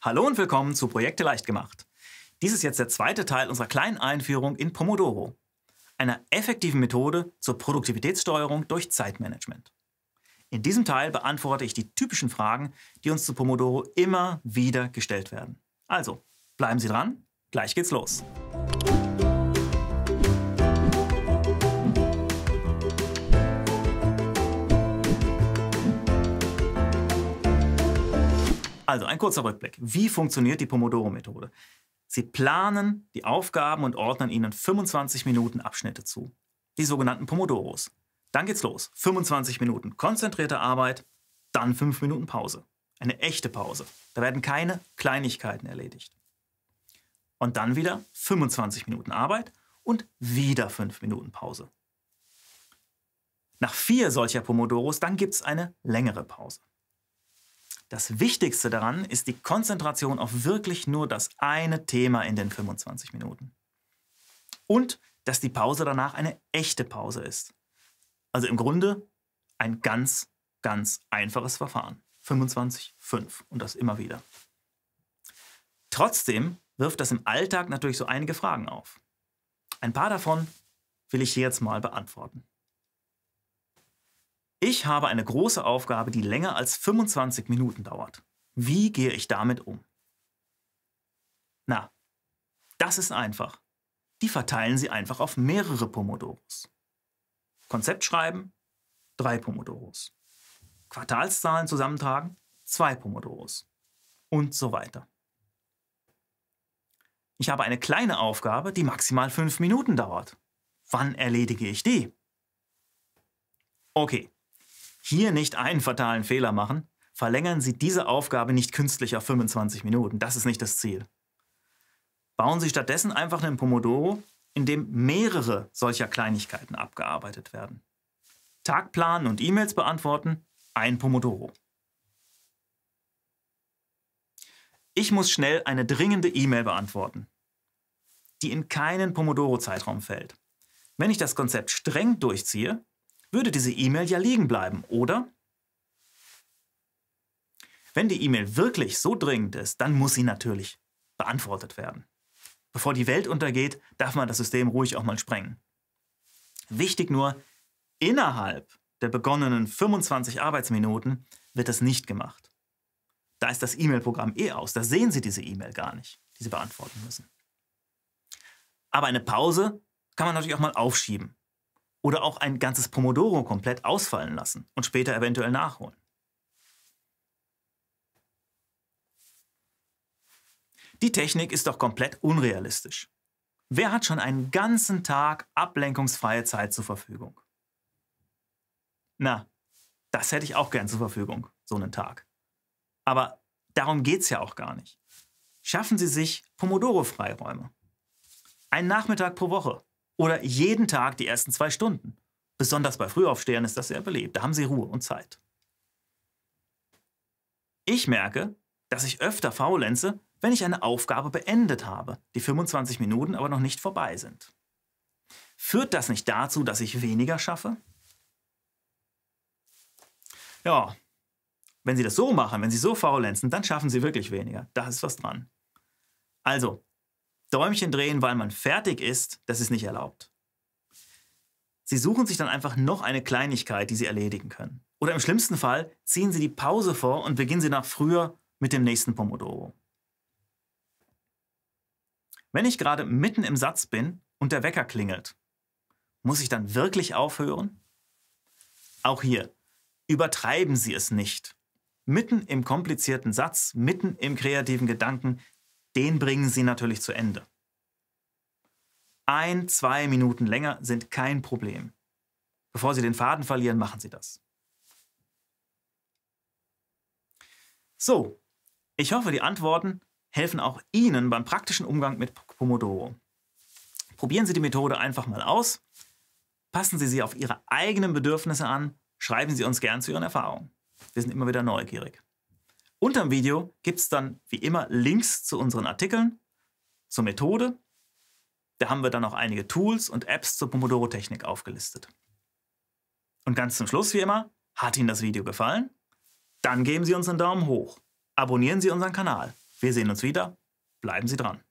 Hallo und willkommen zu Projekte leicht gemacht. Dies ist jetzt der zweite Teil unserer kleinen Einführung in Pomodoro, einer effektiven Methode zur Produktivitätssteuerung durch Zeitmanagement. In diesem Teil beantworte ich die typischen Fragen, die uns zu Pomodoro immer wieder gestellt werden. Also, bleiben Sie dran, gleich geht's los. Also ein kurzer Rückblick. Wie funktioniert die Pomodoro-Methode? Sie planen die Aufgaben und ordnen ihnen 25 Minuten Abschnitte zu. Die sogenannten Pomodoros. Dann geht's los. 25 Minuten konzentrierte Arbeit, dann 5 Minuten Pause. Eine echte Pause. Da werden keine Kleinigkeiten erledigt. Und dann wieder 25 Minuten Arbeit und wieder 5 Minuten Pause. Nach vier solcher Pomodoros, dann gibt es eine längere Pause. Das Wichtigste daran ist die Konzentration auf wirklich nur das eine Thema in den 25 Minuten. Und dass die Pause danach eine echte Pause ist. Also im Grunde ein ganz, ganz einfaches Verfahren. 25, 5 und das immer wieder. Trotzdem wirft das im Alltag natürlich so einige Fragen auf. Ein paar davon will ich hier jetzt mal beantworten. Ich habe eine große Aufgabe, die länger als 25 Minuten dauert. Wie gehe ich damit um? Na, das ist einfach. Die verteilen Sie einfach auf mehrere Pomodoros. Konzept schreiben, drei Pomodoros. Quartalszahlen zusammentragen, zwei Pomodoros. Und so weiter. Ich habe eine kleine Aufgabe, die maximal fünf Minuten dauert. Wann erledige ich die? Okay, hier nicht einen fatalen Fehler machen, verlängern Sie diese Aufgabe nicht künstlich auf 25 Minuten. Das ist nicht das Ziel. Bauen Sie stattdessen einfach einen Pomodoro, in dem mehrere solcher Kleinigkeiten abgearbeitet werden. Tag planen und E-Mails beantworten, ein Pomodoro. Ich muss schnell eine dringende E-Mail beantworten, die in keinen Pomodoro-Zeitraum fällt. Wenn ich das Konzept streng durchziehe, würde diese E-Mail ja liegen bleiben, oder? Wenn die E-Mail wirklich so dringend ist, dann muss sie natürlich beantwortet werden. Bevor die Welt untergeht, darf man das System ruhig auch mal sprengen. Wichtig nur, innerhalb der begonnenen 25 Arbeitsminuten wird das nicht gemacht. Da ist das E-Mail-Programm eh aus, da sehen Sie diese E-Mail gar nicht, die Sie beantworten müssen. Aber eine Pause kann man natürlich auch mal aufschieben oder auch ein ganzes Pomodoro komplett ausfallen lassen und später eventuell nachholen. Die Technik ist doch komplett unrealistisch. Wer hat schon einen ganzen Tag ablenkungsfreie Zeit zur Verfügung? Na, das hätte ich auch gern zur Verfügung, so einen Tag. Aber darum geht es ja auch gar nicht. Schaffen Sie sich Pomodoro-Freiräume. Einen Nachmittag pro Woche, oder jeden Tag die ersten zwei Stunden. Besonders bei Frühaufstehern ist das sehr belebt, Da haben sie Ruhe und Zeit. Ich merke, dass ich öfter faulenze, wenn ich eine Aufgabe beendet habe, die 25 Minuten aber noch nicht vorbei sind. Führt das nicht dazu, dass ich weniger schaffe? Ja, wenn Sie das so machen, wenn Sie so faulenzen, dann schaffen Sie wirklich weniger. Da ist was dran. Also, Däumchen drehen, weil man fertig ist, das ist nicht erlaubt. Sie suchen sich dann einfach noch eine Kleinigkeit, die Sie erledigen können. Oder im schlimmsten Fall ziehen Sie die Pause vor und beginnen Sie nach früher mit dem nächsten Pomodoro. Wenn ich gerade mitten im Satz bin und der Wecker klingelt, muss ich dann wirklich aufhören? Auch hier, übertreiben Sie es nicht. Mitten im komplizierten Satz, mitten im kreativen Gedanken den bringen sie natürlich zu Ende. Ein, zwei Minuten länger sind kein Problem. Bevor sie den Faden verlieren, machen sie das. So, ich hoffe, die Antworten helfen auch Ihnen beim praktischen Umgang mit Pomodoro. Probieren Sie die Methode einfach mal aus, passen Sie sie auf Ihre eigenen Bedürfnisse an, schreiben Sie uns gern zu Ihren Erfahrungen. Wir sind immer wieder neugierig. Unterm Video gibt es dann wie immer Links zu unseren Artikeln, zur Methode. Da haben wir dann auch einige Tools und Apps zur Pomodoro-Technik aufgelistet. Und ganz zum Schluss wie immer, hat Ihnen das Video gefallen? Dann geben Sie uns einen Daumen hoch, abonnieren Sie unseren Kanal. Wir sehen uns wieder, bleiben Sie dran.